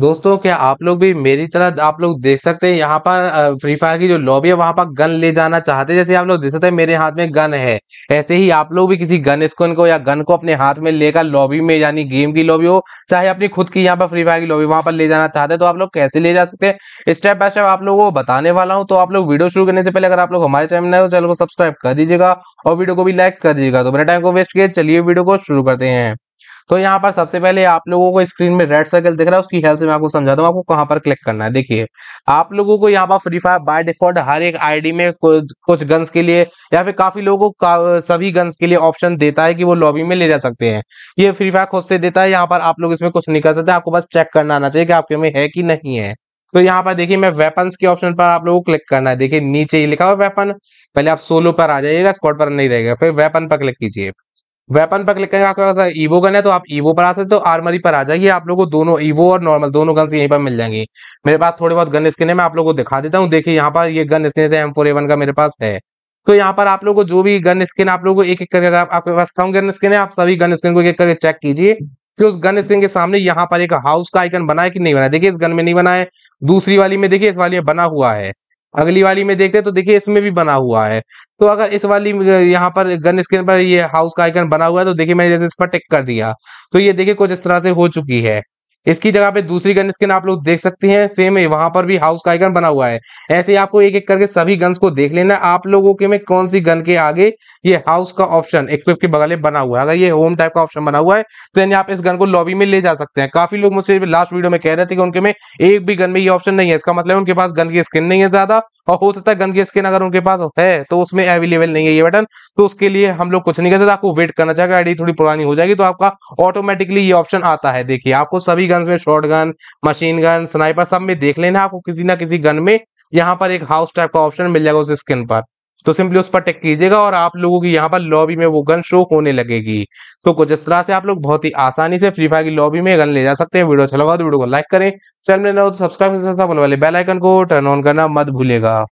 दोस्तों क्या आप लोग भी मेरी तरह आप लोग देख सकते हैं यहाँ पर फ्री फायर की जो लॉबी है वहां पर गन ले जाना चाहते हैं जैसे आप लोग देख सकते हैं मेरे हाथ में गन है ऐसे ही आप लोग भी किसी गन स्कोन को या गन को अपने हाथ में लेकर लॉबी में यानी गेम की लॉबी हो चाहे अपनी खुद की यहाँ पर फ्री फायर की लॉबी वहां पर ले जाना चाहते हैं तो आप लोग कैसे ले जा सकते हैं स्टेप बाय स्टेप आप लोगों को बताने वाला हूँ तो आप लोग वीडियो शुरू करने से पहले अगर आप लोग हमारे चैनल नए हो चैनल को सब्सक्राइब कर दीजिएगा और वीडियो को भी लाइक कर दीजिएगा तो मेरे टाइम को वेस्ट किए चलिए वीडियो को शुरू करते हैं तो यहाँ पर सबसे पहले आप लोगों को स्क्रीन में रेड सर्कल दिख रहा है उसकी हेल्प से मैं आपको समझाता हूँ आपको कहाँ पर क्लिक करना है देखिए आप लोगों को यहाँ पर फ्री फायर बाय डिफॉल्ट हर एक आईडी में कुछ गन्स के लिए या फिर काफी लोगों को सभी गन्स के लिए ऑप्शन देता है कि वो लॉबी में ले जा सकते हैं ये फ्री फायर खुद से देता है यहाँ पर आप लोग इसमें कुछ नहीं कर सकते आपको बस चेक करना आना चाहिए कि आपके में है कि नहीं है तो यहाँ पर देखिए मैं वेपन्स के ऑप्शन पर आप लोगों को क्लिक करना है देखिए नीचे ही लिखा हुआ वेपन पहले आप सोलो पर आ जाइएगा स्कॉट पर नहीं रहेगा फिर वेपन पर क्लिक कीजिए वेपन पर क्लिक करेंगे आपके पास ईवो गन है तो आप ईवो पर आ सकते हो तो आर्मरी पर आ जाइए आप लोगों को दोनों ईवो और नॉर्मल दोनों गन्स यहीं पर मिल जाएंगे मेरे पास थोड़े बहुत गन स्किन है मैं आप लोगों को दिखा देता हूँ देखिए यहाँ पर ये गन स्किन है एम फोर का मेरे पास है तो यहाँ पर आप लोगों को जो भी गन स्किन आप लोगों को एक एक करके अगर आपके पास कम गन स्किन है आप सभी गन स्किन को एक एक करके चेक कीजिए कि उस गन स्क्रीन के सामने यहाँ पर एक हाउस का आइकन बना है कि नहीं बना है देखिए इस गन में नहीं बना है दूसरी वाली में देखिए इस वाली में बना हुआ है अगली वाली में देखते हैं तो देखिए इसमें भी बना हुआ है तो अगर इस वाली यहाँ पर गन स्क्रीन पर ये हाउस का आइकन बना हुआ है तो देखिए मैंने जैसे इस पर टिक कर दिया तो ये देखिए कुछ इस तरह से हो चुकी है इसकी जगह पे दूसरी गन स्किन आप लोग देख सकते हैं सेम है वहां पर भी हाउस का आइकन बना हुआ है ऐसे आपको एक एक करके सभी गन्स को देख लेना आप लोगों के में कौन सी गन के आगे ये हाउस का ऑप्शन एक्सपेप के बगल में बना हुआ है अगर ये होम टाइप का ऑप्शन बना हुआ है तो यानी आप इस गन को लॉबी में ले जा सकते हैं काफी लोग मुझसे लास्ट वीडियो में कह रहे थे कि उनके में एक भी गन में ये ऑप्शन नहीं है इसका मतलब उनके पास गन की स्किन नहीं है ज्यादा और हो सकता है गन की स्किन अगर उनके पास है तो उसमें अवेलेबल नहीं है ये बटन तो उसके लिए हम लोग कुछ नहीं कर सकते आपको वेट करना चाहिए आईडी थोड़ी पुरानी हो जाएगी तो आपका ऑटोमेटिकली ये ऑप्शन आता है देखिए आपको सभी गन गन्स में short gun machine gun sniper सब में देख लेना आपको किसी ना किसी गन में यहाँ पर एक हाउस टाइप का ऑप्शन मिल जाएगा उस स्किन पर तो सिंपली उस पर टेक कीजिएगा और आप लोगों की यहाँ पर लॉबी में वो गन शो होने लगेगी तो कुछ इस तरह से आप लोग बहुत ही आसानी से फ्री फायर की लॉबी में गन ले जा सकते हैं वीडियो अच्छा लगा तो वीडियो को लाइक करें चैनल में ना तो सब्सक्राइब वाले बेल आइकन को टर्न ऑन करना मत भूलेगा